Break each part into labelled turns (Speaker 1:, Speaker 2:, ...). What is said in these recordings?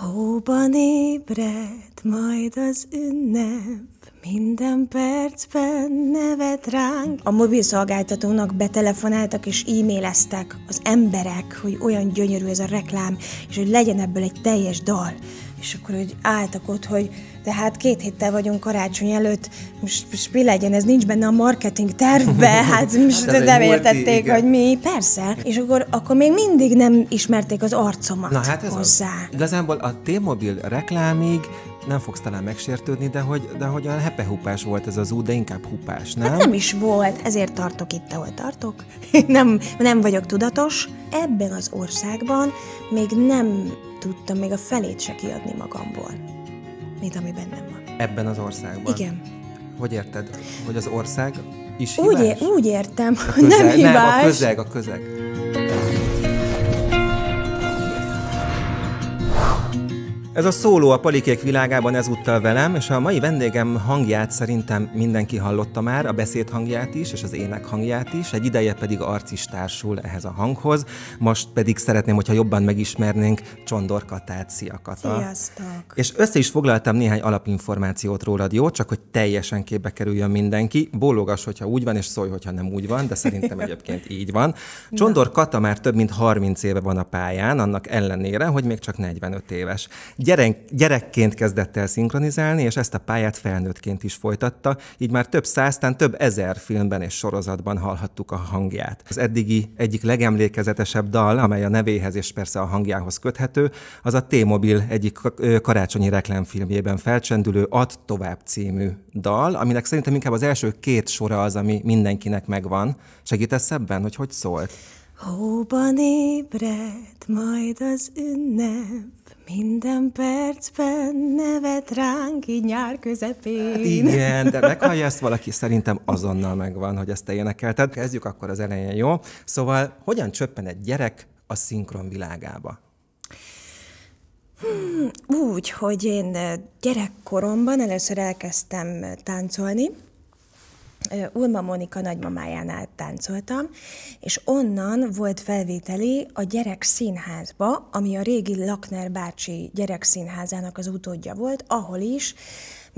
Speaker 1: Hóban ébred, majd az ünnep, minden percben nevet ránk. A mobilszolgáltatónak betelefonáltak és e-maileztek az emberek, hogy olyan gyönyörű ez a reklám, és hogy legyen ebből egy teljes dal. És akkor úgy álltak ott, hogy de hát két héttel vagyunk karácsony előtt, most, most mi legyen, ez nincs benne a marketing tervbe, hát, hát most hát nem értették, multi, hogy mi, persze. És akkor, akkor még mindig nem ismerték az arcomat Na, hát ez hozzá.
Speaker 2: Az. Igazából a T-Mobil reklámig nem fogsz talán megsértődni, de hogy, de hogy a hepehupás volt ez az út, de inkább hupás, nem? Hát nem is
Speaker 1: volt, ezért tartok itt, ahol tartok. nem, nem vagyok tudatos. Ebben az országban még nem tudtam még a felét se kiadni magamból, mint ami bennem
Speaker 2: van. Ebben az országban? Igen. Hogy érted? Hogy az ország is hibás? Úgy, é- úgy értem, hogy nem hibás. Nem, a közeg, a közeg. Ez a szóló a palikék világában ezúttal velem, és a mai vendégem hangját szerintem mindenki hallotta már, a beszéd hangját is, és az ének hangját is, egy ideje pedig arc is társul ehhez a hanghoz. Most pedig szeretném, hogyha jobban megismernénk Csondor Katát. Szia Kata! Sziasztok! És össze is foglaltam néhány alapinformációt rólad, jó? Csak hogy teljesen képbe kerüljön mindenki. Bólogas, hogyha úgy van, és szólj, hogyha nem úgy van, de szerintem egyébként így van. Csondor Kata már több mint 30 éve van a pályán, annak ellenére, hogy még csak 45 éves gyerek, gyerekként kezdett el szinkronizálni, és ezt a pályát felnőttként is folytatta, így már több száztán több ezer filmben és sorozatban hallhattuk a hangját. Az eddigi egyik legemlékezetesebb dal, amely a nevéhez és persze a hangjához köthető, az a T-Mobil egyik karácsonyi reklámfilmjében felcsendülő Ad tovább című dal, aminek szerintem inkább az első két sora az, ami mindenkinek megvan. Segítesz ebben, hogy hogy szólt?
Speaker 1: Hóban ébred, majd az ünnep, minden percben nevet ránk, így nyár közepén. Hát igen, de meghallja
Speaker 2: ezt valaki, szerintem azonnal megvan, hogy ezt te énekelted. Kezdjük akkor az elején, jó? Szóval, hogyan csöppen egy gyerek a szinkron világába?
Speaker 1: Hmm, úgy, hogy én eh, gyerekkoromban először elkezdtem eh, táncolni, Ulma Monika nagymamájánál táncoltam, és onnan volt felvételi a gyerekszínházba, ami a régi Lakner bácsi gyerekszínházának az utódja volt, ahol is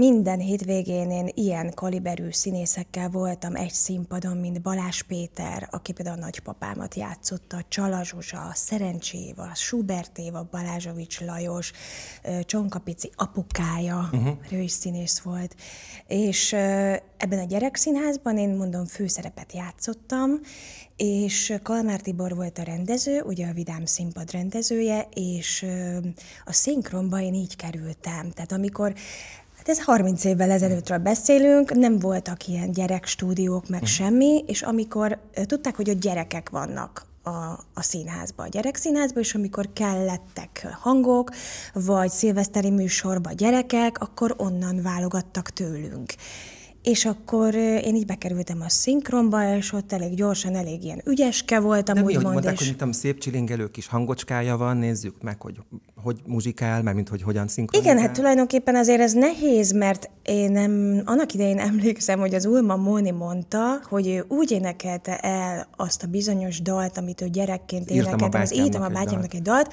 Speaker 1: minden hétvégén én ilyen kaliberű színészekkel voltam egy színpadon, mint Balás Péter, aki például a nagypapámat játszotta, Csala Zsuzsa, Szerencsi Éva, Schubert Éva, Balázsovics Lajos, Csonkapici apukája, uh-huh. ő is színész volt. És ebben a gyerekszínházban én mondom főszerepet játszottam, és Kalmár Tibor volt a rendező, ugye a Vidám színpad rendezője, és a szinkronba én így kerültem. Tehát amikor de hát ez 30 évvel ezelőttről beszélünk, nem voltak ilyen gyerekstúdiók, meg mhm. semmi, és amikor tudták, hogy ott gyerekek vannak, a, a színházba, a gyerekszínházba, és amikor kellettek hangok, vagy szilveszteri műsorba gyerekek, akkor onnan válogattak tőlünk és akkor én így bekerültem a szinkronba, és ott elég gyorsan, elég ilyen ügyeske voltam, De mi, úgymond. Hogy mondták, és... hogy
Speaker 2: mondtam, szép csilingelő kis hangocskája van, nézzük meg, hogy hogy muzsikál, mert mint hogy hogyan szinkronizál. Igen, hát
Speaker 1: tulajdonképpen azért ez nehéz, mert én nem, annak idején emlékszem, hogy az Ulma Móni mondta, hogy ő úgy énekelte el azt a bizonyos dalt, amit ő gyerekként énekelte, az írtam a bátyámnak egy dalt,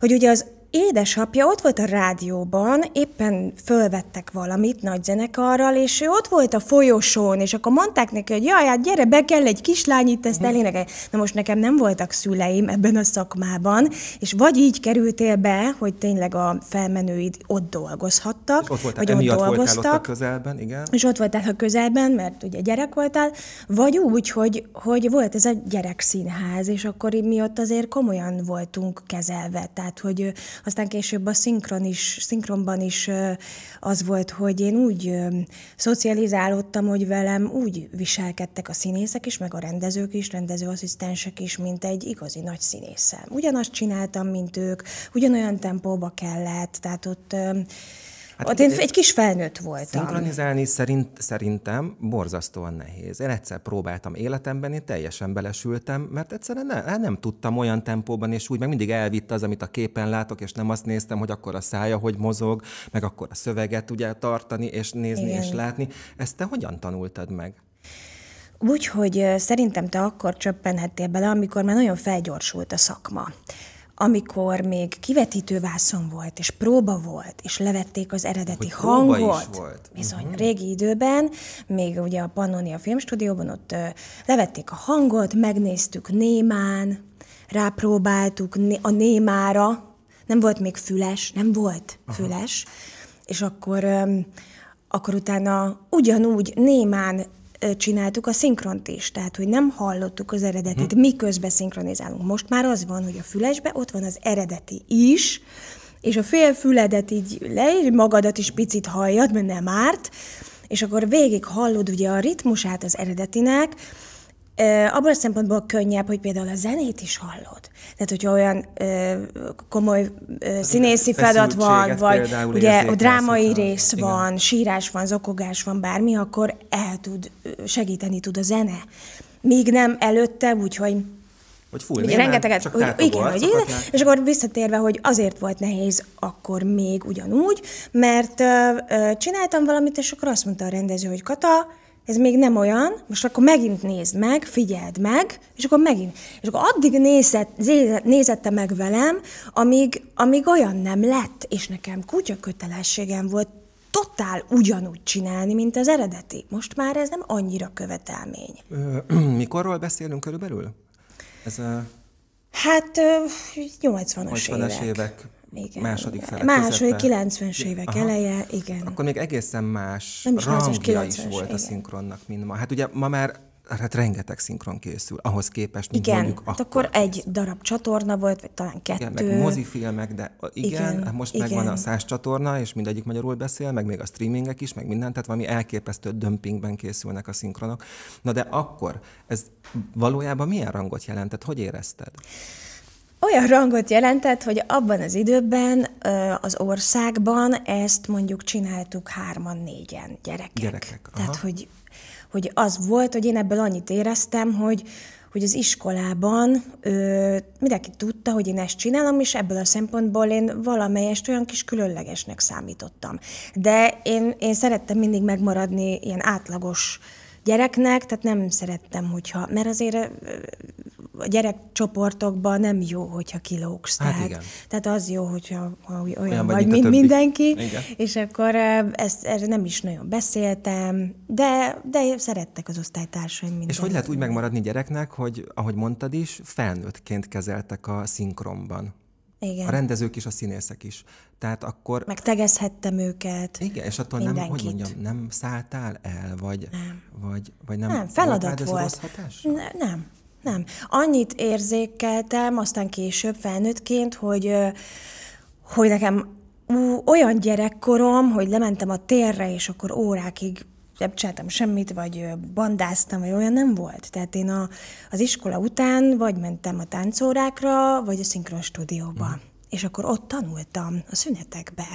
Speaker 1: hogy ugye az édesapja ott volt a rádióban, éppen fölvettek valamit nagy zenekarral, és ő ott volt a folyosón, és akkor mondták neki, hogy jaj, hát gyere, be kell egy kislány itt ezt mhm. elénekelni. Na most nekem nem voltak szüleim ebben a szakmában, és vagy így kerültél be, hogy tényleg a felmenőid ott dolgozhattak, és ott voltál, vagy ott dolgoztak. Voltál ott a
Speaker 2: közelben, igen. És
Speaker 1: ott voltál a közelben, mert ugye gyerek voltál, vagy úgy, hogy, hogy volt ez a gyerekszínház, és akkor mi ott azért komolyan voltunk kezelve, tehát hogy aztán később a szinkron is, szinkronban is az volt, hogy én úgy szocializálódtam, hogy velem úgy viselkedtek a színészek is, meg a rendezők is, rendezőasszisztensek is, mint egy igazi nagy színészem. Ugyanazt csináltam, mint ők, ugyanolyan tempóba kellett, tehát ott Hát Ott én egy kis felnőtt voltam. Szinkronizálni
Speaker 2: szerint, szerintem borzasztóan nehéz. Én egyszer próbáltam életemben, én teljesen belesültem, mert egyszerűen ne, hát nem tudtam olyan tempóban, és úgy meg mindig elvitte az, amit a képen látok, és nem azt néztem, hogy akkor a szája hogy mozog, meg akkor a szöveget ugye tartani, és nézni, Igen. és látni. Ezt te hogyan tanultad meg?
Speaker 1: Úgyhogy szerintem te akkor csöppenhettél bele, amikor már nagyon felgyorsult a szakma amikor még kivetítővászon volt, és próba volt, és levették az eredeti hogy hangot. Is volt. Bizony, uh-huh. régi időben, még ugye a Pannonia Filmstúdióban ott levették a hangot, megnéztük Némán, rápróbáltuk a Némára, nem volt még füles, nem volt füles, Aha. és akkor... akkor utána ugyanúgy némán csináltuk a szinkront is, tehát hogy nem hallottuk az eredetit, hm. miközben szinkronizálunk. Most már az van, hogy a fülesbe ott van az eredeti is, és a fél füledet így le, magadat is picit halljad, mert nem árt, és akkor végig hallod ugye a ritmusát az eredetinek, abban a szempontból könnyebb, hogy például a zenét is hallod. Tehát, hogyha olyan ö, komoly ö, hát, színészi feladat van, vagy ugye a drámai rész van, van, igen. sírás van, zokogás van, bármi, akkor el tud segíteni tud a zene. Míg nem előtte, úgyhogy hogy fúj, Ugye, rengeteget, csak hogy, igen, hogy én, és akkor visszatérve, hogy azért volt nehéz akkor még ugyanúgy, mert ö, ö, csináltam valamit, és akkor azt mondta a rendező, hogy Kata, ez még nem olyan, most akkor megint nézd meg, figyeld meg, és akkor megint. És akkor addig nézett, nézette meg velem, amíg, amíg olyan nem lett, és nekem kutya kötelességem volt totál ugyanúgy csinálni, mint az eredeti. Most már ez nem annyira követelmény.
Speaker 2: Mikorról beszélünk körülbelül? Ez a...
Speaker 1: Hát 80-as 80 évek. évek igen. Második fele Második, 90-es évek Aha. eleje, igen. Akkor
Speaker 2: még egészen más Nem is rangja is volt igen. a szinkronnak, mint ma. Hát ugye ma már hát rengeteg szinkron készül, ahhoz képest, mint igen, mondjuk hát
Speaker 1: akkor. akkor egy készül. darab csatorna volt, vagy talán kettő. Igen, meg
Speaker 2: mozifilmek, de igen, igen hát most igen. megvan a száz csatorna, és mindegyik magyarul beszél, meg még a streamingek is, meg minden, tehát valami elképesztő dömpingben készülnek a szinkronok. Na de akkor, ez valójában milyen rangot jelentett? Hogy érezted?
Speaker 1: olyan rangot jelentett, hogy abban az időben az országban ezt mondjuk csináltuk hárman, négyen gyerekek.
Speaker 2: gyerekek aha. Tehát, hogy,
Speaker 1: hogy az volt, hogy én ebből annyit éreztem, hogy, hogy az iskolában ö, mindenki tudta, hogy én ezt csinálom, és ebből a szempontból én valamelyest olyan kis különlegesnek számítottam. De én, én szerettem mindig megmaradni ilyen átlagos gyereknek, tehát nem szerettem, hogyha, mert azért a gyerekcsoportokban nem jó, hogyha kilógsz. Hát tehát, igen. tehát az jó, hogyha ha olyan, olyan vagy, mint, mindenki. Igen. És akkor ezt, erre nem is nagyon beszéltem, de, de szerettek az osztálytársaim mindenki. És hogy lehet úgy megmaradni
Speaker 2: gyereknek, hogy ahogy mondtad is, felnőttként kezeltek a szinkronban? Igen. A rendezők is, a színészek is. Tehát akkor...
Speaker 1: Megtegezhettem őket. Igen, és attól mindenkit. nem, hogy mondjam,
Speaker 2: nem szálltál el, vagy... Nem. Vagy, vagy nem, nem feladat volt.
Speaker 1: Ne, nem. Nem. Annyit érzékeltem aztán később felnőttként, hogy, hogy nekem ú, olyan gyerekkorom, hogy lementem a térre, és akkor órákig nem csináltam semmit, vagy bandáztam, vagy olyan nem volt. Tehát én a, az iskola után vagy mentem a táncórákra, vagy a szinkron stúdióba. Mm. És akkor ott tanultam a szünetekbe.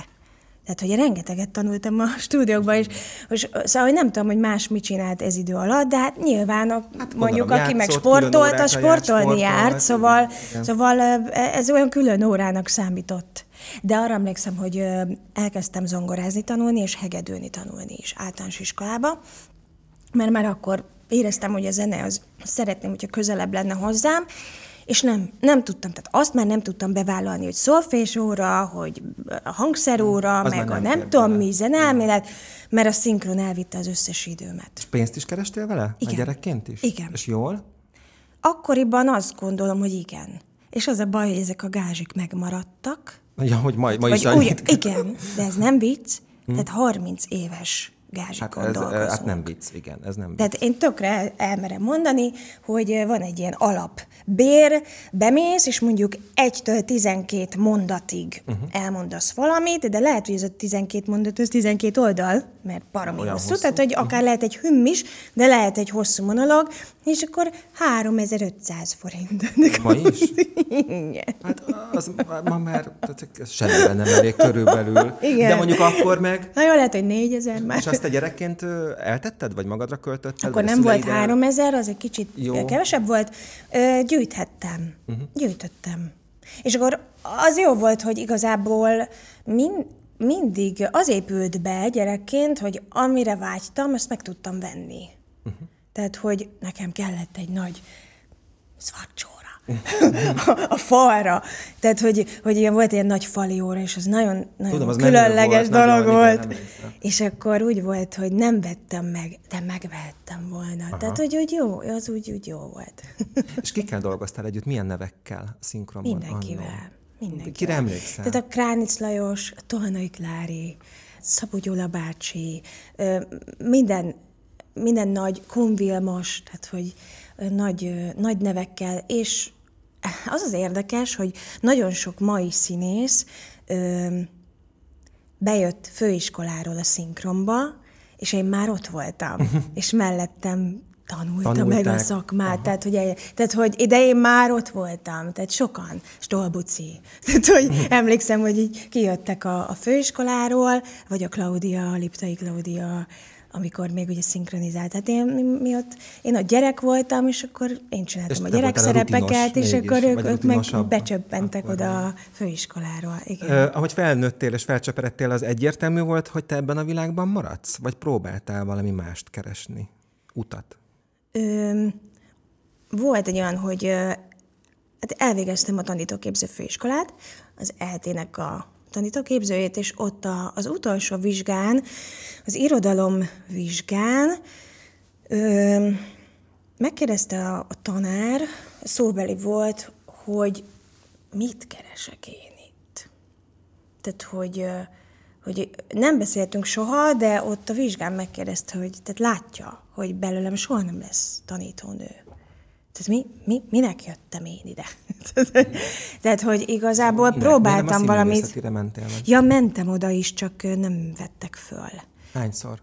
Speaker 1: Tehát, hogy rengeteget tanultam a stúdiókban, is, és szóval, hogy nem tudom, hogy más mit csinált ez idő alatt, de hát nyilván a, hát, mondjuk, gondolom, aki meg sportolt, a sportolni járt, járt szóval, szóval eh, ez olyan külön órának számított. De arra emlékszem, hogy eh, elkezdtem zongorázni tanulni, és hegedőni tanulni is általános iskolába, mert már akkor éreztem, hogy a zene az szeretném, hogyha közelebb lenne hozzám, és nem, nem tudtam, tehát azt már nem tudtam bevállalni, hogy szolfés óra, hogy a hangszeróra, hmm. meg a nem, nem tudom mi, zenelmélet, mert a szinkron elvitte az összes időmet. És
Speaker 2: pénzt is kerestél vele? Igen. A gyerekként is? Igen. És jól?
Speaker 1: Akkoriban azt gondolom, hogy igen. És az a baj, hogy ezek a gázsik megmaradtak.
Speaker 2: Ja, hogy ma, ma is úgy,
Speaker 1: Igen, de ez nem vicc. Hmm. Tehát 30 éves gázsikon hát ez, eh, dolgozunk. Hát
Speaker 2: nem vicc, igen, ez nem vicc. Tehát
Speaker 1: én tökre elmerem mondani, hogy eh, van egy ilyen alap bér, bemész, és mondjuk 1-től 12 mondatig uh-huh. elmondasz valamit, de lehet, hogy ez a 12 mondat, ez 12 oldal, mert baromi hosszú, hosszú, tehát hogy akár uh-huh. lehet egy hümm is, de lehet egy hosszú monolog, és akkor 3500 forint. Ma is? Igen. Hát az ma már
Speaker 2: ez nem elég körülbelül. Igen. De mondjuk akkor meg...
Speaker 1: Na jó, lehet, hogy 4000 már. És azt
Speaker 2: a gyerekként eltetted, vagy magadra költötted? Akkor nem volt 3000,
Speaker 1: az egy kicsit jó. kevesebb volt. Gyűjthettem. Uh-huh. Gyűjtöttem. És akkor az jó volt, hogy igazából mind, mindig az épült be gyerekként, hogy amire vágytam, azt meg tudtam venni. Uh-huh. Tehát, hogy nekem kellett egy nagy szvarcsóra a falra. Tehát, hogy, hogy igen, volt ilyen nagy fali óra, és az nagyon, nagyon Tudom, az különleges volt, dolog nagyon, volt. és akkor úgy volt, hogy nem vettem meg, de megvettem volna. Aha. Tehát, hogy úgy jó, az úgy, úgy jó volt.
Speaker 2: és kikkel dolgoztál együtt? Milyen nevekkel a szinkronban? Mindenkivel. Annó? Mindenkivel. Kire emlékszel? Tehát
Speaker 1: a Kránic Lajos, a Tolnai Klári, Szabó Gyula bácsi, minden minden nagy, konvilmos, tehát hogy nagy, nagy nevekkel, és az az érdekes, hogy nagyon sok mai színész ö, bejött főiskoláról a szinkronba, és én már ott voltam, mhm. és mellettem tanultam Tanulták. meg a szakmát, tehát hogy, tehát hogy idején már ott voltam, tehát sokan, Stolbuci. Tehát, hogy mhm. emlékszem, hogy így kijöttek a, a főiskoláról, vagy a Klaudia, a Liptai Klaudia, amikor még ugye szinkronizált. Hát én, mi ott, én a gyerek voltam, és akkor én csináltam és a gyerekszerepeket, és akkor ők, ők meg becsöppentek akkor oda a főiskoláról. Igen. Ö,
Speaker 2: ahogy felnőttél és felcsöperedtél, az egyértelmű volt, hogy te ebben a világban maradsz? Vagy próbáltál valami mást keresni? Utat?
Speaker 1: Ö, volt egy olyan, hogy hát elvégeztem a tanítóképző főiskolát, az eltének a tanító képzőjét, és ott a, az utolsó vizsgán, az irodalom vizsgán, ö, megkérdezte a, a tanár, szóbeli volt, hogy mit keresek én itt. Tehát, hogy, hogy nem beszéltünk soha, de ott a vizsgán megkérdezte, hogy tehát látja, hogy belőlem soha nem lesz tanítónő. Tehát mi, mi, minek jöttem én ide? Tehát, hogy igazából minek, próbáltam nem valamit... mentél? Vagy? Ja, mentem oda is, csak nem vettek föl. Hányszor?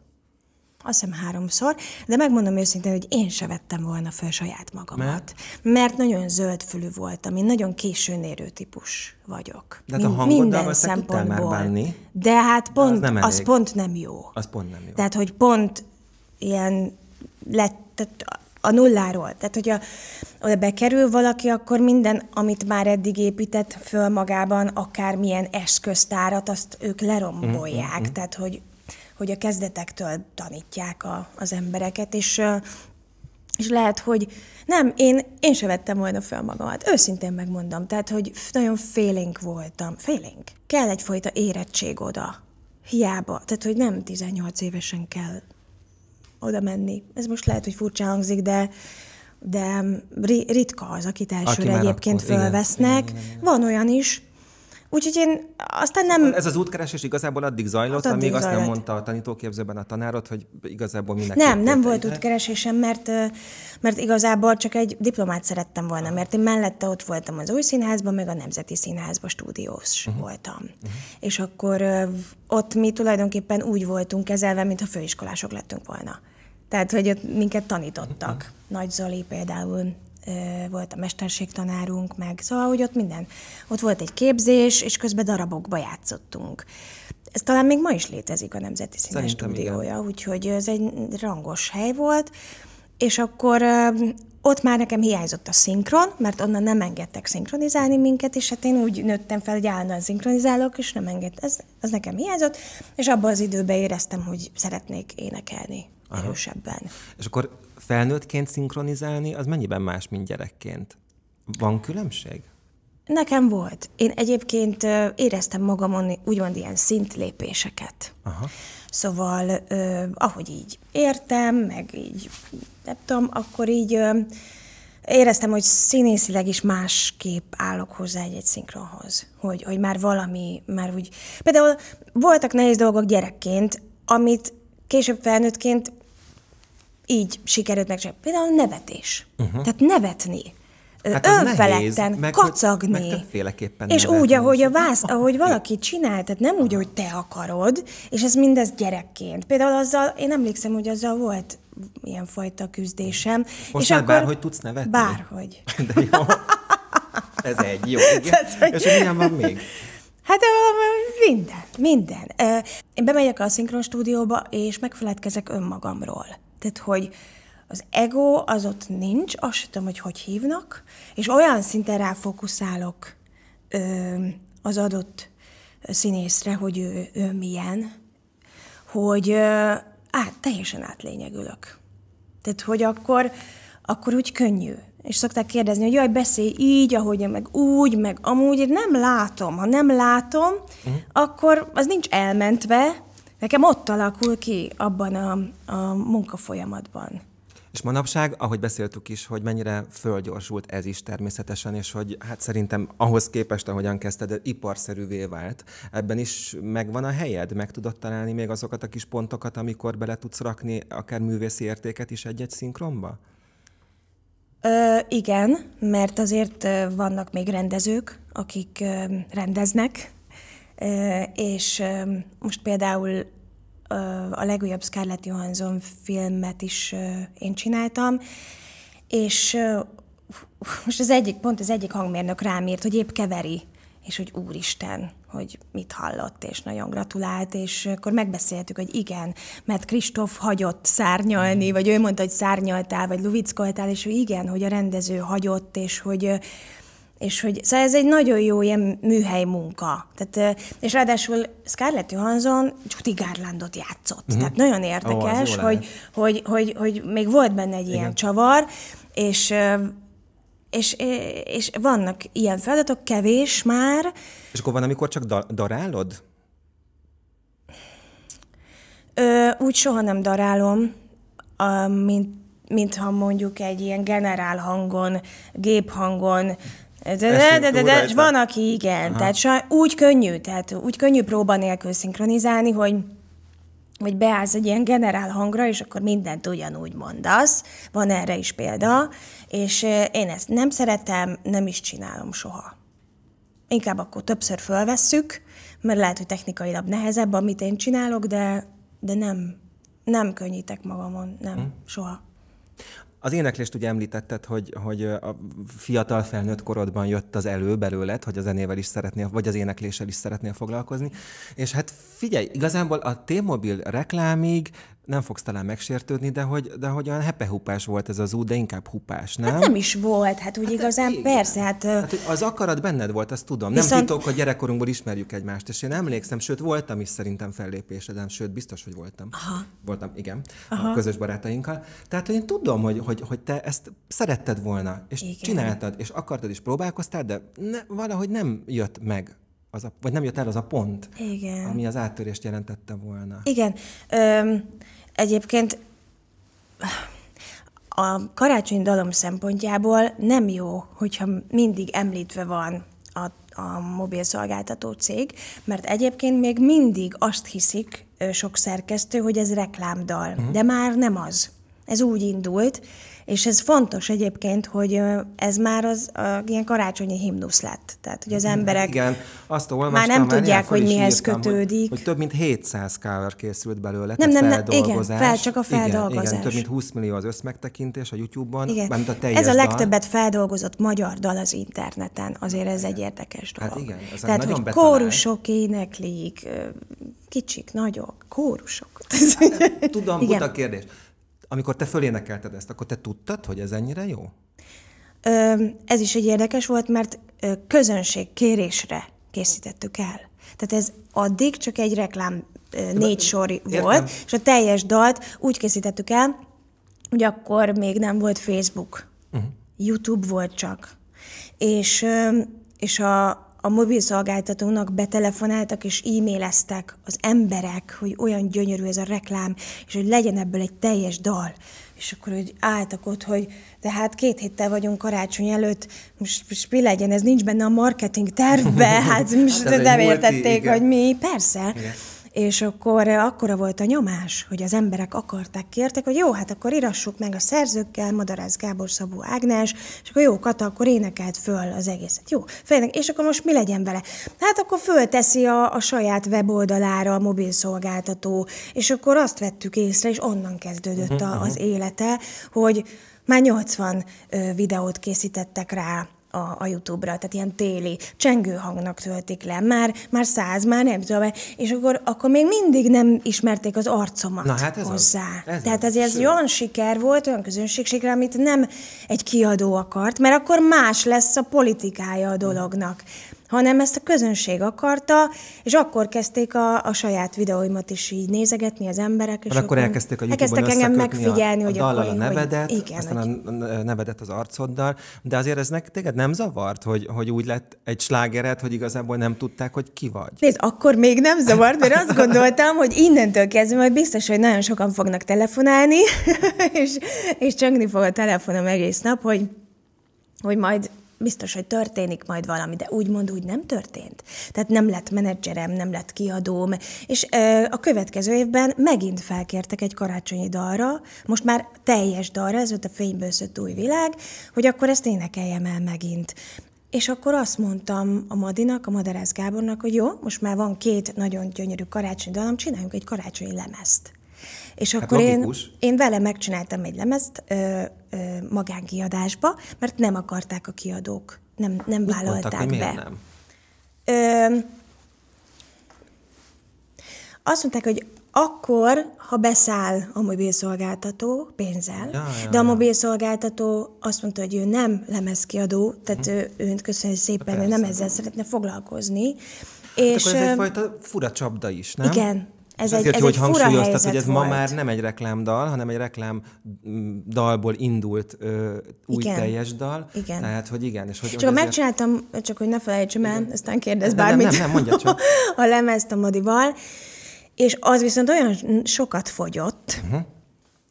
Speaker 1: Azt hiszem háromszor, de megmondom őszintén, hogy én se vettem volna föl saját magamat. Mert? Mert nagyon zöldfülű voltam, én nagyon későn érő típus vagyok. De hát Min- a minden szempontból. Már bánni, de hát pont, de az, nem az pont nem jó. Az pont nem jó. Tehát, hogy pont ilyen lett, tehát a nulláról. Tehát, hogyha oda bekerül valaki, akkor minden, amit már eddig épített föl magában, akármilyen eszköztárat, azt ők lerombolják. Mm-hmm. Tehát, hogy, hogy a kezdetektől tanítják a, az embereket, és és lehet, hogy nem, én, én se vettem volna fel magamat. Őszintén megmondom. Tehát, hogy nagyon félénk voltam. Félénk. Kell egyfajta érettség oda. Hiába. Tehát, hogy nem 18 évesen kell oda menni. Ez most lehet, hogy furcsa hangzik, de de ritka az, akit elsőre Aki egyébként akkor, fölvesznek. Igen, igen, igen. Van olyan is, Úgyhogy én aztán nem... Ez
Speaker 2: az útkeresés igazából addig zajlott, hát addig amíg zajlott. azt nem mondta a tanítóképzőben a tanárod, hogy igazából minek... Nem, nem volt
Speaker 1: útkeresésem, mert, mert igazából csak egy diplomát szerettem volna, ah. mert én mellette ott voltam az új színházban, meg a Nemzeti Színházban stúdiós uh-huh. voltam. Uh-huh. És akkor ott mi tulajdonképpen úgy voltunk kezelve, mintha főiskolások lettünk volna. Tehát, hogy ott minket tanítottak. Mhm. Nagy Zoli például volt a mesterségtanárunk, meg szóval, hogy ott minden. Ott volt egy képzés, és közben darabokba játszottunk. Ez talán még ma is létezik a Nemzeti Színes Stúdiója, úgyhogy ez egy rangos hely volt, és akkor ott már nekem hiányzott a szinkron, mert onnan nem engedtek szinkronizálni minket, és hát én úgy nőttem fel, hogy állandóan szinkronizálok, és nem engedt. Ez, ez nekem hiányzott, és abban az időben éreztem, hogy szeretnék énekelni. Aha. erősebben.
Speaker 2: És akkor felnőttként szinkronizálni, az mennyiben más, mint gyerekként? Van különbség?
Speaker 1: Nekem volt. Én egyébként éreztem magamon úgymond ilyen szintlépéseket. Aha. Szóval, eh, ahogy így értem, meg így, nem tudom, akkor így eh, éreztem, hogy színészileg is másképp állok hozzá egy-egy szinkronhoz. Hogy, hogy már valami, már úgy... Például voltak nehéz dolgok gyerekként, amit később felnőttként így sikerült megcsinálni. Például a nevetés. Uh-huh. Tehát nevetni. Hát önfeledten kacagni.
Speaker 2: Meg, és nevetni, úgy,
Speaker 1: ahogy, a vász, ahogy valaki csinál, tehát nem úgy, hogy te akarod, és ez mindez gyerekként. Például azzal, én emlékszem, hogy azzal volt fajta küzdésem. Most és már akkor
Speaker 2: bárhogy tudsz nevetni?
Speaker 1: Bárhogy. De jó.
Speaker 2: Ez egy, jó. Igen. Tehát, hogy... És milyen van még?
Speaker 1: Hát minden, minden. Én bemegyek a szinkron stúdióba, és megfeledkezek önmagamról. Tehát, hogy az ego az ott nincs, azt sem tudom, hogy hogy hívnak, és olyan szinten ráfókuszálok ö, az adott színészre, hogy ő, ő milyen, hogy ö, át, teljesen átlényegülök. Tehát, hogy akkor, akkor úgy könnyű. És szokták kérdezni, hogy jaj, beszélj így, ahogy, meg úgy, meg amúgy. nem látom. Ha nem látom, uh-huh. akkor az nincs elmentve, nekem ott alakul ki abban a, a munkafolyamatban.
Speaker 2: És manapság, ahogy beszéltük is, hogy mennyire fölgyorsult ez is természetesen, és hogy hát szerintem ahhoz képest, ahogyan kezdted, iparszerűvé vált, ebben is megvan a helyed? Meg tudod találni még azokat a kis pontokat, amikor bele tudsz rakni akár művészi értéket is egy-egy szinkronba?
Speaker 1: Ö, igen, mert azért vannak még rendezők, akik rendeznek, és most például a legújabb Scarlett Johansson filmet is én csináltam, és most az egyik, pont az egyik hangmérnök rám írt, hogy épp keveri, és hogy úristen, hogy mit hallott, és nagyon gratulált, és akkor megbeszéltük, hogy igen, mert Kristóf hagyott szárnyalni, vagy ő mondta, hogy szárnyaltál, vagy luvickoltál, és hogy igen, hogy a rendező hagyott, és hogy és hogy szóval ez egy nagyon jó ilyen műhely munka. Tehát, és ráadásul Scarlett Johansson Judy Garlandot játszott. Mm-hmm. Tehát nagyon érdekes, oh, hogy, hogy, hogy, hogy még volt benne egy Igen. ilyen csavar, és és, és vannak ilyen feladatok, kevés már.
Speaker 2: És akkor van, amikor csak darálod?
Speaker 1: Ö, úgy soha nem darálom, a, mint mintha mondjuk egy ilyen generál hangon, géphangon de, de, de, de, de, van, aki igen. Aha. Tehát saj, úgy könnyű, tehát úgy könnyű próba nélkül szinkronizálni, hogy hogy beállsz egy ilyen generál hangra, és akkor mindent ugyanúgy mondasz. Van erre is példa, és én ezt nem szeretem, nem is csinálom soha. Inkább akkor többször fölvesszük, mert lehet, hogy technikailag nehezebb, amit én csinálok, de, de nem, nem könnyítek magamon, nem, hm. soha.
Speaker 2: Az éneklést ugye említetted, hogy, hogy a fiatal felnőtt korodban jött az elő belőled, hogy a zenével is szeretnél, vagy az énekléssel is szeretnél foglalkozni. És hát figyelj, igazából a t mobile reklámig nem fogsz talán megsértődni, de hogy, de hogy olyan hepehupás volt ez az út, de inkább hupás, hát nem? Hát nem
Speaker 1: is volt, hát úgy hát igazán igen.
Speaker 2: persze. Hát, hát, az akarat benned volt, azt tudom. Viszont... Nem titok, hogy gyerekkorunkból ismerjük egymást, és én emlékszem, sőt voltam is szerintem fellépésedem, sőt biztos, hogy voltam. Aha. Voltam, igen, Aha. a közös barátainkkal. Tehát hogy én tudom, hogy, hogy, hogy te ezt szeretted volna, és igen. csináltad, és akartad, és próbálkoztál, de ne, valahogy nem jött meg az a, vagy nem jött el az a pont,
Speaker 1: Igen. ami
Speaker 2: az áttörést jelentette volna. Igen.
Speaker 1: Öm, Egyébként a karácsony dalom szempontjából nem jó, hogyha mindig említve van a, a mobil szolgáltató cég, mert egyébként még mindig azt hiszik sok szerkesztő, hogy ez reklámdal, uh-huh. de már nem az. Ez úgy indult, és ez fontos egyébként, hogy ez már az a, ilyen karácsonyi himnusz lett. Tehát, hogy az mhm. emberek
Speaker 2: Igen, azt olvastam, már nem tudják, hogy mihez írtam, kötődik. Hogy, hogy több mint 700 cover készült belőle, nem, nem, nem, igen, fel, csak a feldolgozás. Igen, igen, több mint 20 millió az összmegtekintés a YouTube-on, igen. a Ez a legtöbbet
Speaker 1: dal. feldolgozott magyar dal az interneten, azért ez egy érdekes hát dolog. Hát igen, ez Tehát, hogy betalál. kórusok éneklik, kicsik, nagyok, kórusok. Hát, tudom, a buta
Speaker 2: kérdés. Amikor te fölénekelted ezt, akkor te tudtad, hogy ez ennyire jó?
Speaker 1: Ö, ez is egy érdekes volt, mert közönség kérésre készítettük el. Tehát ez addig csak egy reklám négy sor Értem. volt, és a teljes dalt úgy készítettük el, hogy akkor még nem volt Facebook, uh-huh. YouTube volt csak. És, és a, a mobil szolgáltatónak betelefonáltak és e-maileztek az emberek, hogy olyan gyönyörű ez a reklám, és hogy legyen ebből egy teljes dal. És akkor úgy álltak ott, hogy de hát két héttel vagyunk karácsony előtt, most, most mi legyen, ez nincs benne a marketing tervbe, hát most hát nem értették, igen. hogy mi, persze. Igen és akkor eh, akkora volt a nyomás, hogy az emberek akarták, kértek, hogy jó, hát akkor írassuk meg a szerzőkkel, Madarász Gábor, Szabó Ágnes, és akkor jó, Kata, akkor énekelt föl az egészet. Jó, félnek, és akkor most mi legyen vele? Hát akkor fölteszi a, a saját weboldalára a mobil szolgáltató, és akkor azt vettük észre, és onnan kezdődött uh-huh, a, mhm. az élete, hogy már 80 videót készítettek rá a, a YouTube-ra, tehát ilyen téli, csengő hangnak töltik le, már, már száz, már nem tudom, és akkor, akkor még mindig nem ismerték az arcomat Na, hát ez hozzá. Az, ez tehát az. ez olyan siker volt, olyan siker, amit nem egy kiadó akart, mert akkor más lesz a politikája a dolognak. Hmm hanem ezt a közönség akarta, és akkor kezdték a, a saját videóimat is így nézegetni az emberek. És akkor elkezdték a YouTube-on engem megfigyelni, a, hogy a dallal a nevedet, hogy, igen, aztán
Speaker 2: hogy... a nevedet az arcoddal, de azért ez nek, téged nem zavart, hogy, hogy úgy lett egy slágered, hogy igazából nem tudták, hogy ki vagy?
Speaker 1: Nézd, akkor még nem zavart, mert azt gondoltam, hogy innentől kezdve majd biztos, hogy nagyon sokan fognak telefonálni, és, és csöngni fog a telefonom egész nap, hogy hogy majd biztos, hogy történik majd valami, de úgymond úgy nem történt. Tehát nem lett menedzserem, nem lett kiadóm, és ö, a következő évben megint felkértek egy karácsonyi dalra, most már teljes dalra, ez volt a szött új világ, hogy akkor ezt énekeljem el megint. És akkor azt mondtam a Madinak, a Madarász Gábornak, hogy jó, most már van két nagyon gyönyörű karácsonyi dalom, csináljunk egy karácsonyi lemezt. És hát akkor hát én, én vele megcsináltam egy lemezt ö, ö, magánkiadásba, mert nem akarták a kiadók, nem, nem Mit vállalták mondtak, be. Nem? Ö, azt mondták, hogy akkor, ha beszáll a mobilszolgáltató pénzzel, ja, ja, de a mobilszolgáltató azt mondta, hogy ő nem lemezkiadó, tehát hm. ő, őnt köszönjük szépen, ő nem ezzel szeretne foglalkozni. Hát és, akkor ez egyfajta
Speaker 2: fura csapda is, nem? Igen, ez, ez egy, ez jó, hogy hangsúlyoztat, hogy ez volt. ma már nem egy reklámdal, hanem egy reklám mm, dalból indult ö, új igen. teljes dal. Igen. Tehát, hogy igen. És hogy csak hogy megcsináltam,
Speaker 1: csak hogy ne felejtsem el, aztán kérdez bármit. Nem, nem, nem, mondja csak. a lemezt a Madival, és az viszont olyan sokat fogyott, uh-huh.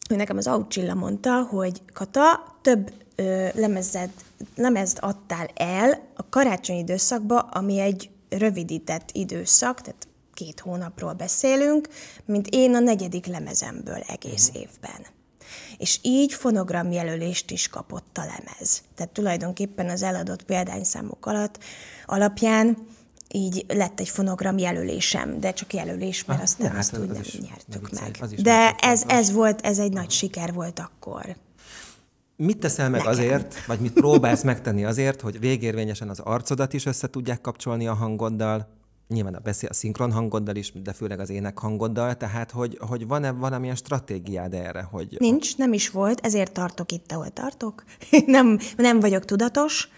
Speaker 1: hogy nekem az Aucsilla mondta, hogy Kata, több ö, lemezed, lemezt adtál el a karácsonyi időszakba, ami egy rövidített időszak, tehát két hónapról beszélünk, mint én a negyedik lemezemből egész uh-huh. évben. És így fonogramjelölést is kapott a lemez. Tehát tulajdonképpen az eladott példányszámok alatt alapján így lett egy fonogram jelölésem, de csak jelölés, mert ah, aztán ja, azt úgy az nem is, nyertük meg. is de ez, ez volt, ez egy nagy siker volt akkor.
Speaker 2: Mit teszel meg Nekem. azért, vagy mit próbálsz megtenni azért, hogy végérvényesen az arcodat is össze tudják kapcsolni a hangoddal, nyilván a, beszél, a szinkron hangoddal is, de főleg az ének hangoddal, tehát hogy, hogy van-e valamilyen stratégiád erre? Hogy Nincs,
Speaker 1: nem is volt, ezért tartok itt, ahol tartok. nem, nem vagyok tudatos,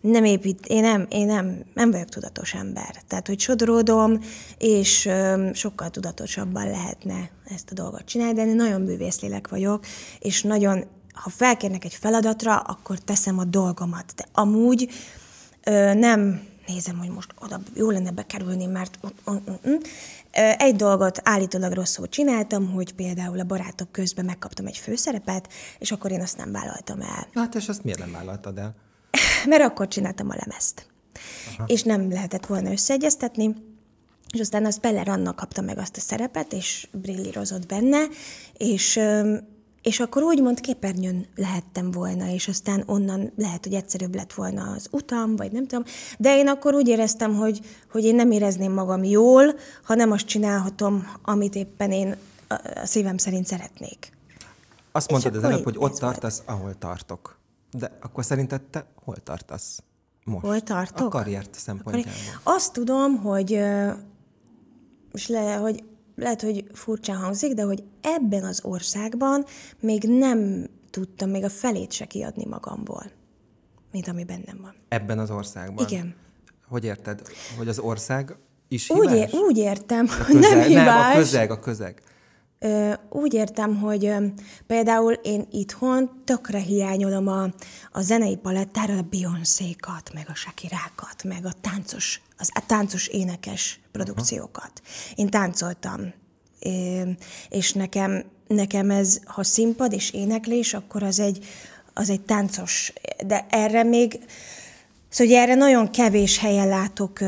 Speaker 1: nem épít, én nem, én nem, nem vagyok tudatos ember. Tehát, hogy sodródom, és ö, sokkal tudatosabban lehetne ezt a dolgot csinálni, de én nagyon bűvészlélek vagyok, és nagyon, ha felkérnek egy feladatra, akkor teszem a dolgomat. De amúgy ö, nem nézem, hogy most oda jó lenne bekerülni, mert hm. egy dolgot állítólag rosszul csináltam, hogy például a barátok közben megkaptam egy főszerepet, és akkor én azt nem vállaltam el. Hát és
Speaker 2: azt miért nem vállaltad el?
Speaker 1: Mert akkor csináltam a lemezt. Aha. És nem lehetett volna összeegyeztetni, és aztán az Peller Anna kapta meg azt a szerepet, és brillírozott benne, és és akkor úgymond képernyőn lehettem volna, és aztán onnan lehet, hogy egyszerűbb lett volna az utam, vagy nem tudom. De én akkor úgy éreztem, hogy, hogy én nem érezném magam jól, ha nem azt csinálhatom, amit éppen én a szívem szerint szeretnék. Azt mondtad az előbb, hogy ott
Speaker 2: tartasz, volt. ahol tartok. De akkor szerinted te hol tartasz most? Hol tartok? A karriert szempontjából.
Speaker 1: Azt tudom, hogy, és le, hogy lehet, hogy furcsa hangzik, de hogy ebben az országban még nem tudtam még a felét se kiadni magamból, mint ami bennem van.
Speaker 2: Ebben az országban? Igen. Hogy érted, hogy az ország is hibás? Úgy, é- úgy értem, hogy nem hibás. Nem, a közeg, a közeg.
Speaker 1: Úgy értem, hogy például én itthon tökre hiányolom a, a zenei palettára a beyoncé meg a Shakirákat, meg a táncos, az, a táncos énekes produkciókat. Aha. Én táncoltam, és nekem, nekem ez, ha színpad és éneklés, akkor az egy, az egy táncos, de erre még, szóval erre nagyon kevés helyen látok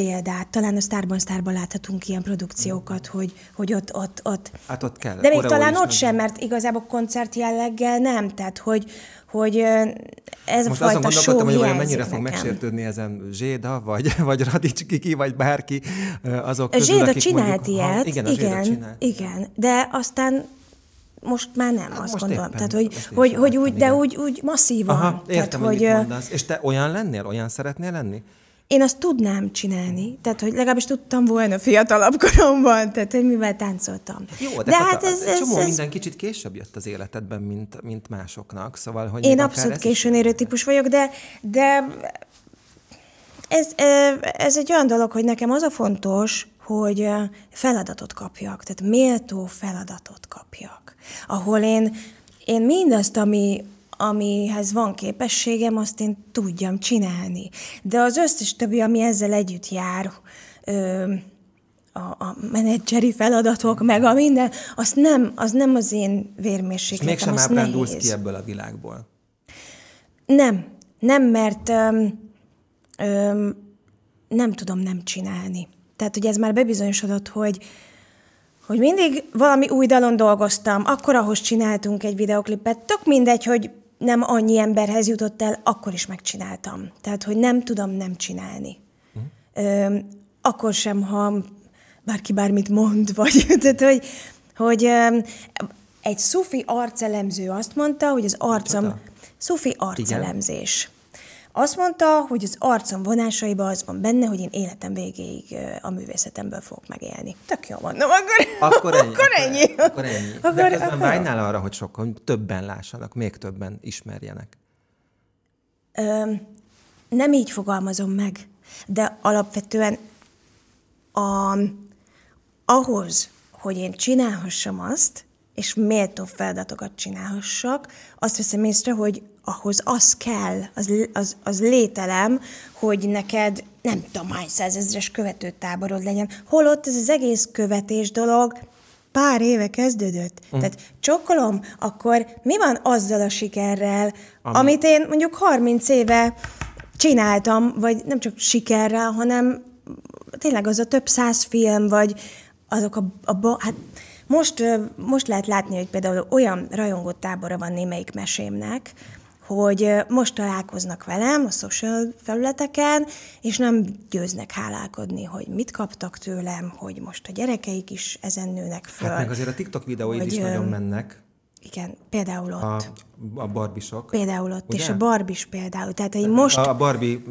Speaker 1: példát. Talán a Starban Starban láthatunk ilyen produkciókat, mm. hogy, hogy ott, ott, ott. Hát ott kell. De még talán ott sem, mert igazából koncert jelleggel nem. Tehát, hogy, hogy ez Most a fajta azon gondolkodtam, hogy vajon mennyire nekem. fog megsértődni
Speaker 2: ezen Zséda, vagy, vagy Radics Kiki, vagy bárki azok közül, Zséda akik csinált mondjuk, ilyet, ha, igen, igen, csinált.
Speaker 1: igen, de aztán most már nem, hát azt most gondolom. Éppen, Tehát, hogy, hogy, hogy úgy, de úgy, úgy masszívan. Aha, értem, Tehát, hogy, mondasz.
Speaker 2: És te olyan lennél, olyan szeretnél lenni?
Speaker 1: Én azt tudnám csinálni, tehát hogy legalábbis tudtam volna fiatalabb koromban, tehát hogy mivel táncoltam. Jó, de, de hát, hát ez, ez, csomó ez, ez... minden
Speaker 2: kicsit később jött az életedben, mint, mint másoknak, szóval hogy Én abszolút
Speaker 1: későn érő típus vagyok, de, de ez, ez egy olyan dolog, hogy nekem az a fontos, hogy feladatot kapjak, tehát méltó feladatot kapjak, ahol én, én mindazt, ami, amihez van képességem, azt én tudjam csinálni. De az összes többi, ami ezzel együtt jár, ö, a, a menedzseri feladatok, meg a minden, az nem az, nem az én vérmérsékletem, És mégsem ábrándulsz nehéz. ki ebből
Speaker 2: a világból.
Speaker 1: Nem, nem, mert ö, ö, nem tudom nem csinálni. Tehát ugye ez már bebizonyosodott, hogy hogy mindig valami új dalon dolgoztam, akkor ahhoz csináltunk egy videoklipet, tök mindegy, hogy nem annyi emberhez jutott el, akkor is megcsináltam. Tehát, hogy nem tudom nem csinálni. Uh-huh. Mhm. Ö, akkor sem, ha bárki bármit mond, vagy tehát, hogy, hogy ö, egy szufi arcelemző azt mondta, hogy az arcom... Szufi arcelemzés. Igen. Azt mondta, hogy az arcom vonásaiba az van benne, hogy én életem végéig a művészetemből fogok megélni. Tök jó mondom, akkor, akkor ennyi. akkor ennyi. Akkor ennyi. Akkor, De akkor vágynál
Speaker 2: arra, hogy sokkal többen lássanak, még többen ismerjenek.
Speaker 1: Ö, nem így fogalmazom meg, de alapvetően a, ahhoz, hogy én csinálhassam azt, és méltó feladatokat csinálhassak, azt veszem észre, hogy ahhoz az kell, az, az, az lételem, hogy neked nem tudom, hány százezres követőtáborod legyen. Holott ez az egész követés dolog pár éve kezdődött. Mm. Tehát csokolom, akkor mi van azzal a sikerrel, Ami. amit én mondjuk 30 éve csináltam, vagy nem csak sikerrel, hanem tényleg az a több száz film, vagy azok a, a, a hát most, most lehet látni, hogy például olyan rajongott tábora van némelyik mesémnek, hogy most találkoznak velem a social felületeken, és nem győznek hálálkodni, hogy mit kaptak tőlem, hogy most a gyerekeik is ezen nőnek hát föl. Hát meg azért a TikTok videóid hogy, is nagyon mennek. Igen, például ott. A,
Speaker 2: a barbisok. Például ott, Ugye? és a
Speaker 1: barbis például. Tehát én most... A barbi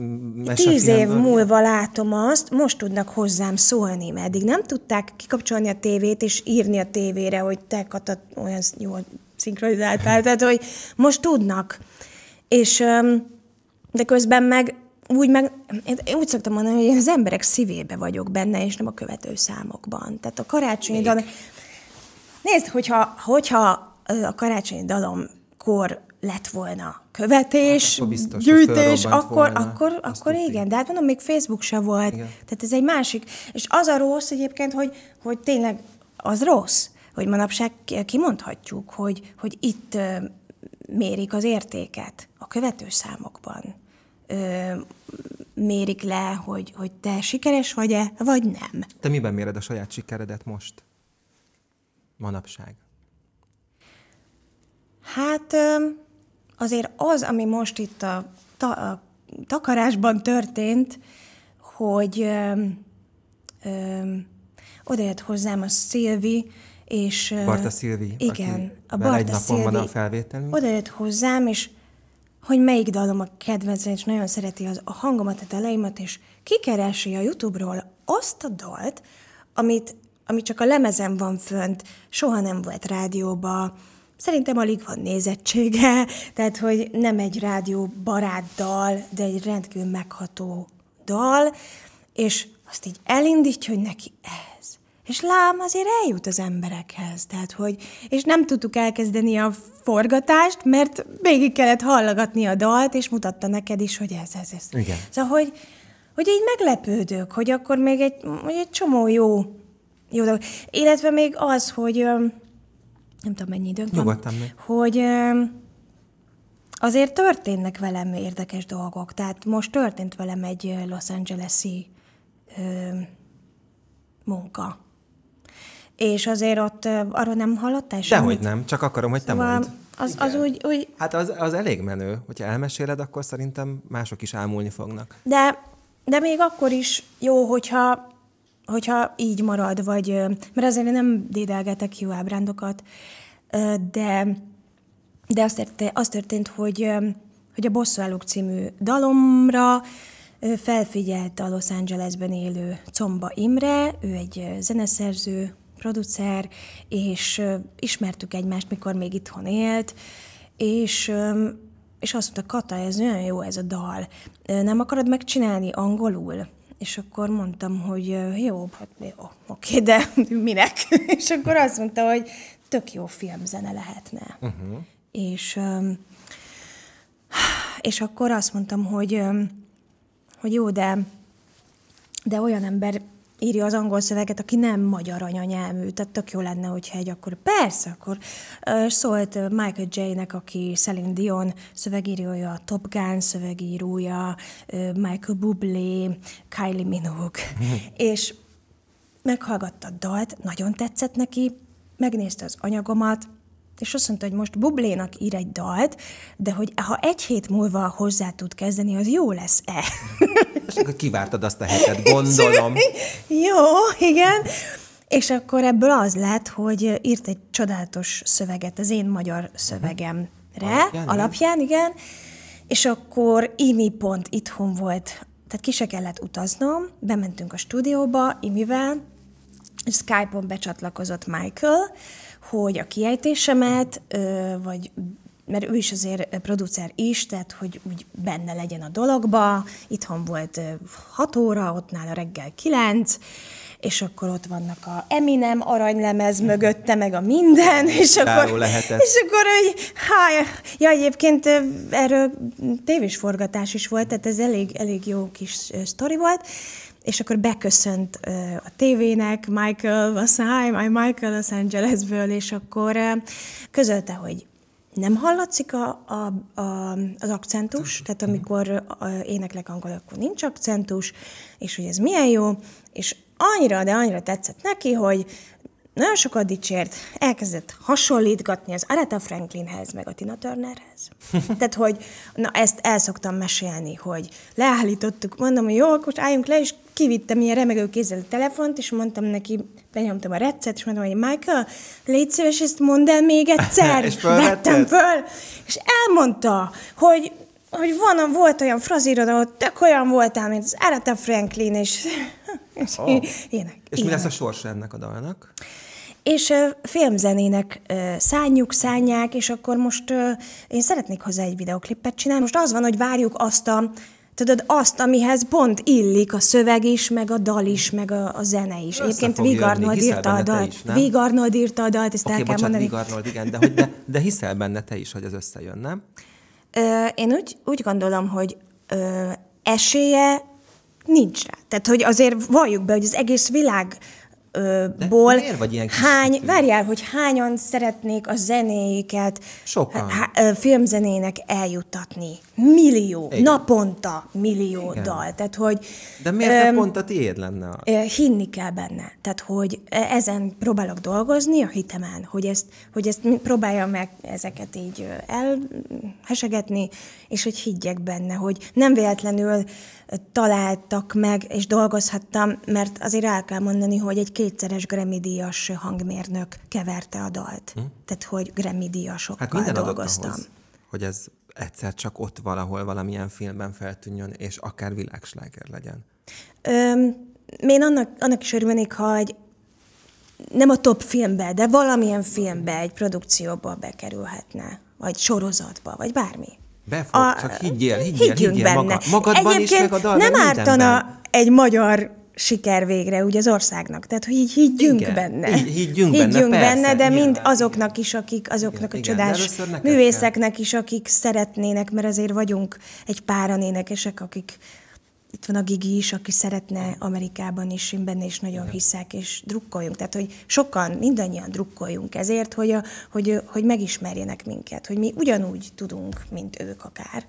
Speaker 1: Tíz év ilyen... múlva látom azt, most tudnak hozzám szólni, mert eddig nem tudták kikapcsolni a tévét, és írni a tévére, hogy te, Kata, olyan jól szinkronizáltál, tehát, hogy most tudnak. És de közben meg úgy meg, én úgy szoktam mondani, hogy én az emberek szívébe vagyok benne, és nem a követő számokban. Tehát a karácsonyi dal... Nézd, hogyha, hogyha a karácsonyi dalomkor lett volna követés, hát akkor biztos, gyűjtés, akkor, volna, akkor, akkor igen, de hát mondom, még Facebook se volt. Igen. Tehát ez egy másik. És az a rossz egyébként, hogy, hogy tényleg az rossz, hogy manapság kimondhatjuk, hogy, hogy itt mérik az értéket a követőszámokban. Ö, mérik le, hogy, hogy te sikeres vagy-e, vagy nem.
Speaker 2: Te miben méred a saját sikeredet most? Manapság.
Speaker 1: Hát azért az, ami most itt a, ta, a takarásban történt, hogy öm, öm, odajött hozzám a Szilvi, és... Barta Szilvi. Igen, a Barta egy napon Szilvi. van a felvételünk. Odajött hozzám, és hogy melyik dalom a kedvencem, és nagyon szereti az, a hangomat, a daleimat, és kikeresi a YouTube-ról azt a dalt, amit, ami csak a lemezem van fönt, soha nem volt rádióba, szerintem alig van nézettsége, tehát hogy nem egy rádió barátdal, de egy rendkívül megható dal, és azt így elindítja, hogy neki ez. És lám, azért eljut az emberekhez. Tehát, hogy, és nem tudtuk elkezdeni a forgatást, mert végig kellett hallgatni a dalt, és mutatta neked is, hogy ez, ez, ez. Igen. Szóval, hogy, hogy így meglepődök, hogy akkor még egy, egy csomó jó, jó dolog. Illetve még az, hogy nem tudom mennyi időnk Nyugodtan van, hogy azért történnek velem érdekes dolgok. Tehát most történt velem egy Los Angeles-i munka. És azért ott arról nem hallottál semmit? Dehogy
Speaker 2: nem, csak akarom, hogy te szóval mondd.
Speaker 1: Az, az úgy, úgy...
Speaker 2: Hát az, az elég menő. Hogyha elmeséled, akkor szerintem mások is ámulni fognak.
Speaker 1: De, de még akkor is jó, hogyha hogyha így marad, vagy, mert azért én nem dédelgetek jó ábrándokat, de, de az történt, az történt hogy, hogy a Bosszúállók című dalomra felfigyelt a Los Angelesben élő Comba Imre, ő egy zeneszerző, producer, és ismertük egymást, mikor még itthon élt, és, és azt mondta, Kata, ez olyan jó ez a dal, nem akarod megcsinálni angolul? És akkor mondtam, hogy jó, hát jó, oké, de minek? és akkor azt mondta, hogy tök jó filmzene lehetne. Uh-huh. És, és akkor azt mondtam, hogy, hogy jó, de, de olyan ember írja az angol szöveget, aki nem magyar anyanyelmű, tehát tök jó lenne, hogyha egy akkor, persze, akkor szólt Michael J-nek, aki Celine Dion szövegírója, Top Gun szövegírója, Michael Bublé, Kylie Minogue, és meghallgatta a dalt, nagyon tetszett neki, megnézte az anyagomat, és azt mondta, hogy most Bublénak ír egy dalt, de hogy ha egy hét múlva hozzá tud kezdeni, az jó lesz-e?
Speaker 2: És akkor kivártad azt a hetet, gondolom.
Speaker 1: jó, igen. És akkor ebből az lett, hogy írt egy csodálatos szöveget, az én magyar mhm. szövegemre alapján, alapján igen. És akkor Imi pont itthon volt, tehát ki se kellett utaznom, bementünk a stúdióba Imivel, Skype-on becsatlakozott Michael, hogy a kiejtésemet, vagy mert ő is azért producer is, tehát hogy úgy benne legyen a dologba, itthon volt 6 óra, ott nála reggel 9, és akkor ott vannak a Eminem aranylemez mögötte, meg a minden, és Káró akkor, lehetett. és akkor hogy, há, ja, egyébként erről forgatás is volt, tehát ez elég, elég jó kis sztori volt, és akkor beköszönt a tévének Michael, aztán hi, I'm Michael Los Angelesből, és akkor közölte, hogy nem hallatszik a, a, a, az akcentus, tehát amikor éneklek angol, akkor nincs akcentus, és hogy ez milyen jó, és annyira, de annyira tetszett neki, hogy nagyon sokat dicsért, elkezdett hasonlítgatni az Aretha Franklinhez, meg a Tina Turnerhez. Tehát, hogy na ezt el szoktam mesélni, hogy leállítottuk, mondom, hogy jó, akkor álljunk le, és kivittem ilyen remegő kézzel a telefont, és mondtam neki, benyomtam a recet, és mondtam, hogy Michael, légy szíves, ezt mondd el még egyszer. és Vettem föl, és elmondta, hogy hogy van, volt olyan frazírod, ahol tök olyan voltál, mint az Aretha Franklin, és és oh. ének. És ének. mi lesz a
Speaker 2: sorsa ennek a
Speaker 1: dalnak? és filmzenének szánjuk, szánják, és akkor most én szeretnék hozzá egy videoklipet csinálni. Most az van, hogy várjuk azt a, tudod, azt, amihez pont illik a szöveg is, meg a dal is, meg a, a zene is. Egyébként Vigarnold írta a dalt. Vigarnold írta a dalt, ezt okay, el kell bocsánat, mondani.
Speaker 2: Vigarnold, igen, de, hogy de, de hiszel benne te is, hogy ez összejön, nem?
Speaker 1: én úgy, úgy gondolom, hogy ö, esélye Nincs rá. Tehát, hogy azért valljuk be, hogy az egész világ ból. Miért vagy ilyen hány, várjál, hogy hányan szeretnék a zenéiket Sokan. filmzenének eljutatni. Millió, Igen. naponta millió Igen. dal. Tehát, hogy, De miért öm, pont a tiéd lenne? Hinni kell benne. Tehát, hogy ezen próbálok dolgozni a hitemen, hogy ezt, hogy ezt próbáljam meg ezeket így elhesegetni, és hogy higgyek benne, hogy nem véletlenül találtak meg, és dolgozhattam, mert azért el kell mondani, hogy egy kétszeres Grammy-díjas hangmérnök keverte a dalt. Hm? Tehát, hogy Grammy-díjasokkal hát minden dolgoztam. Ahhoz,
Speaker 2: hogy ez egyszer csak ott valahol valamilyen filmben feltűnjön, és akár világsláger legyen.
Speaker 1: Öm, én annak, annak is örülnék, ha egy nem a top filmbe, de valamilyen filmbe, egy produkcióba bekerülhetne, vagy sorozatba, vagy bármi.
Speaker 2: Be fog, a, csak higgyél, higgyél, higgyünk higgyél benne. Maga, magadban Egyébként is, meg a dalban, nem ártana mindenben.
Speaker 1: egy magyar siker végre úgy az országnak. Tehát, hogy így higgyünk igen, benne. Így, higgyünk, higgyünk benne, benne persze, de nyilván, mind azoknak is, akik, azoknak igen, a csodás igen, művészeknek kell. is, akik szeretnének, mert azért vagyunk egy páran énekesek, akik itt van a Gigi is, aki szeretne Amerikában is, én benne is nagyon hiszek, és drukkoljunk. Tehát, hogy sokan, mindannyian drukkoljunk ezért, hogy, a, hogy, hogy megismerjenek minket, hogy mi ugyanúgy tudunk, mint ők akár.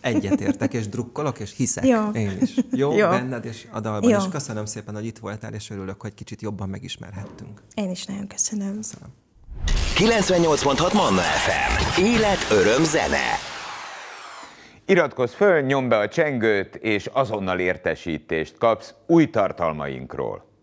Speaker 1: Egyetértek,
Speaker 2: és drukkolok, és hiszek. Jó. Én is. Jó, Jó, benned és a dalban Jó. is. Köszönöm szépen, hogy itt voltál, és örülök, hogy kicsit jobban megismerhettünk.
Speaker 1: Én is nagyon köszönöm. Köszönöm.
Speaker 2: 98.6 Manna FM. Élet, öröm, zene. Iratkozz föl, nyomd be a csengőt, és azonnal értesítést kapsz új tartalmainkról.